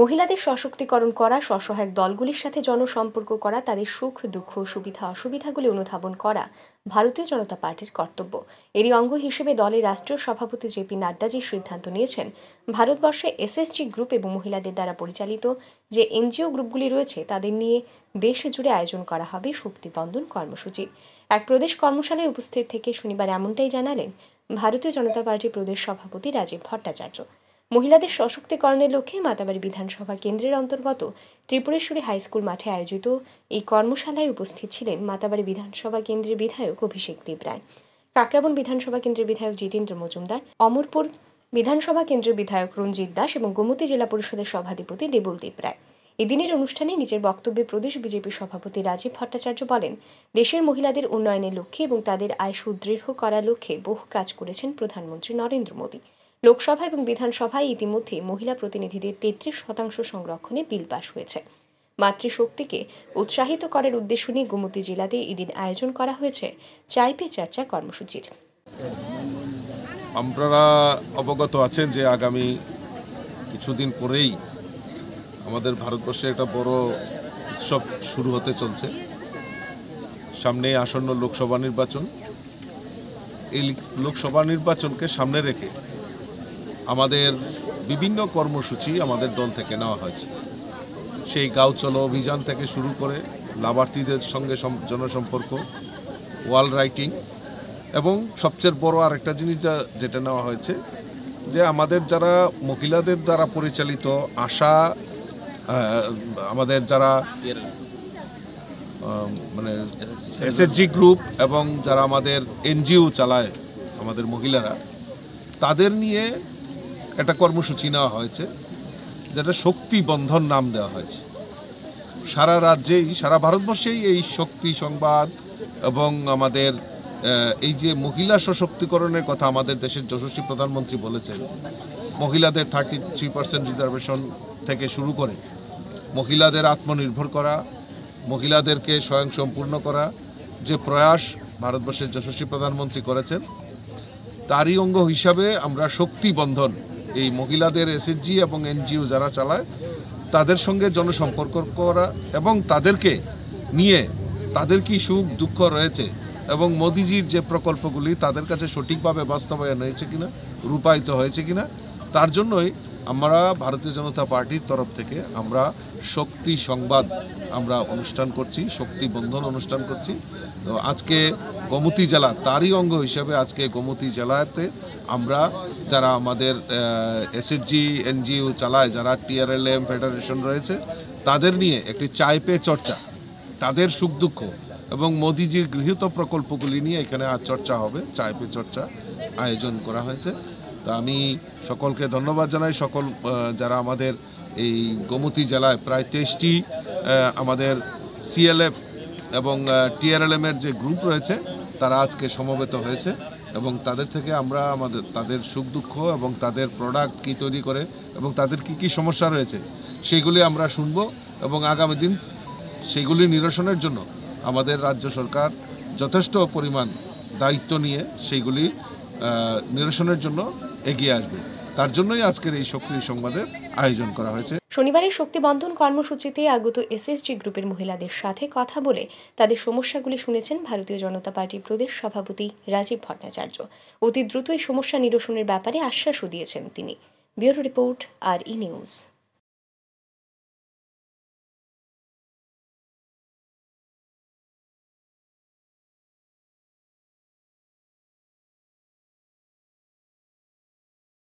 মহিলাদের সশক্তিকরণ করা স্বসহায়ক দলগুলির সাথে জনসম্পর্ক করা তাদের সুখ দুঃখ সুবিধা অসুবিধাগুলি অনুধাবন করা ভারতীয় জনতা পার্টির কর্তব্য এরই অঙ্গ হিসেবে দলের রাষ্ট্রীয় সভাপতি জেপি যে সিদ্ধান্ত নিয়েছেন ভারতবর্ষে এসএসজি গ্রুপ এবং মহিলাদের দ্বারা পরিচালিত যে এনজিও গ্রুপগুলি রয়েছে তাদের নিয়ে দেশ জুড়ে আয়োজন করা হবে শক্তিবন্ধন কর্মসূচি এক প্রদেশ কর্মশালায় উপস্থিত থেকে শনিবার এমনটাই জানালেন ভারতীয় জনতা পার্টি প্রদেশ সভাপতি রাজীব ভট্টাচার্য মহিলাদের সশক্তিকরণের লক্ষ্যে মাতাবাড়ি বিধানসভা কেন্দ্রের অন্তর্গত ত্রিপুরেশ্বরী হাইস্কুল মাঠে আয়োজিত এই কর্মশালায় উপস্থিত ছিলেন মাতাবাড়ি বিধানসভা কেন্দ্রের বিধায়ক অভিষেক দেব রায় কাকরাবন বিধানসভা কেন্দ্রের বিধায়ক জিতেন্দ্র মজুমদার অমরপুর বিধানসভা কেন্দ্রের বিধায়ক রঞ্জিত দাস এবং গোমতী জেলা পরিষদের সভাধিপতি দেবল দেব রায় এদিনের অনুষ্ঠানে নিজের বক্তব্যে প্রদেশ বিজেপি সভাপতি রাজীব ভট্টাচার্য বলেন দেশের মহিলাদের উন্নয়নের লক্ষ্যে এবং তাদের আয় সুদৃঢ় করার লক্ষ্যে বহু কাজ করেছেন প্রধানমন্ত্রী নরেন্দ্র মোদী লোকসভা এবং বিধানসভায় ইতিমধ্যে মহিলা প্রতিনিধিদের তেত্রিশ শতাংশ সংরক্ষণে বিল পাশ হয়েছে মাতৃশক্তিকে উৎসাহিত করার উদ্দেশ্য নিয়ে গোমতি জেলাতে এদিন আয়োজন করা হয়েছে চাইপে চর্চা কর্মসূচির আপনারা অবগত আছেন যে আগামী কিছুদিন পরেই আমাদের ভারতবর্ষে একটা বড় উৎসব শুরু হতে চলছে সামনে আসন্ন লোকসভা নির্বাচন এই লোকসভা নির্বাচনকে সামনে রেখে আমাদের বিভিন্ন কর্মসূচি আমাদের দল থেকে নেওয়া হয়েছে সেই গাঁও চলো অভিযান থেকে শুরু করে লাভার্থীদের সঙ্গে জনসম্পর্ক ওয়াল রাইটিং এবং সবচেয়ে বড় আরেকটা জিনিস যা যেটা নেওয়া হয়েছে যে আমাদের যারা মহিলাদের দ্বারা পরিচালিত আশা আমাদের যারা মানে এসএসজি গ্রুপ এবং যারা আমাদের এনজিও চালায় আমাদের মহিলারা তাদের নিয়ে একটা কর্মসূচি নেওয়া হয়েছে যেটা শক্তি বন্ধন নাম দেওয়া হয়েছে সারা রাজ্যেই সারা ভারতবর্ষেই এই শক্তি সংবাদ এবং আমাদের এই যে মহিলা সশক্তিকরণের কথা আমাদের দেশের যশস্বী প্রধানমন্ত্রী বলেছেন মহিলাদের থার্টি থ্রি পার্সেন্ট রিজার্ভেশন থেকে শুরু করে মহিলাদের আত্মনির্ভর করা মহিলাদেরকে স্বয়ংসম্পূর্ণ করা যে প্রয়াস ভারতবর্ষের যশস্বী প্রধানমন্ত্রী করেছেন তারই অঙ্গ হিসাবে আমরা শক্তি বন্ধন এই মহিলাদের এসএসজি এবং এনজিও যারা চালায় তাদের সঙ্গে জনসম্পর্ক করা এবং তাদেরকে নিয়ে তাদের কি সুখ দুঃখ রয়েছে এবং মোদিজির যে প্রকল্পগুলি তাদের কাছে সঠিকভাবে বাস্তবায়ন হয়েছে কিনা রূপায়িত হয়েছে কিনা তার জন্যই আমরা ভারতীয় জনতা পার্টির তরফ থেকে আমরা শক্তি সংবাদ আমরা অনুষ্ঠান করছি শক্তি বন্ধন অনুষ্ঠান করছি তো আজকে গোমতী জেলা তারই অঙ্গ হিসাবে আজকে গোমতী জেলাতে আমরা যারা আমাদের এসএসজি এনজিও চালায় যারা টিআরএলএম ফেডারেশন রয়েছে তাদের নিয়ে একটি পে চর্চা তাদের সুখ দুঃখ এবং মোদিজির গৃহীত প্রকল্পগুলি নিয়ে এখানে আজ চর্চা হবে পে চর্চা আয়োজন করা হয়েছে তা আমি সকলকে ধন্যবাদ জানাই সকল যারা আমাদের এই গোমতী জেলায় প্রায় তেইশটি আমাদের সিএলএফ এবং এর যে গ্রুপ রয়েছে তারা আজকে সমবেত হয়েছে এবং তাদের থেকে আমরা আমাদের তাদের সুখ দুঃখ এবং তাদের প্রোডাক্ট কী তৈরি করে এবং তাদের কি কি সমস্যা রয়েছে সেগুলি আমরা শুনব এবং আগামী দিন সেগুলি নিরসনের জন্য আমাদের রাজ্য সরকার যথেষ্ট পরিমাণ দায়িত্ব নিয়ে সেইগুলি নিরসনের জন্য এগিয়ে আসবে তার জন্যই আজকের এই শক্তি সংবাদের আয়োজন করা হয়েছে শনিবারের শক্তিবন্ধন কর্মসূচিতে আগত এসএসজি গ্রুপের মহিলাদের সাথে কথা বলে তাদের সমস্যাগুলি শুনেছেন ভারতীয় জনতা পার্টির প্রদেশ সভাপতি রাজীব ভট্টাচার্য অতি দ্রুত এই সমস্যা নিরসনের ব্যাপারে আশ্বাসও দিয়েছেন তিনি ব্যুরো রিপোর্ট আর ই নিউজ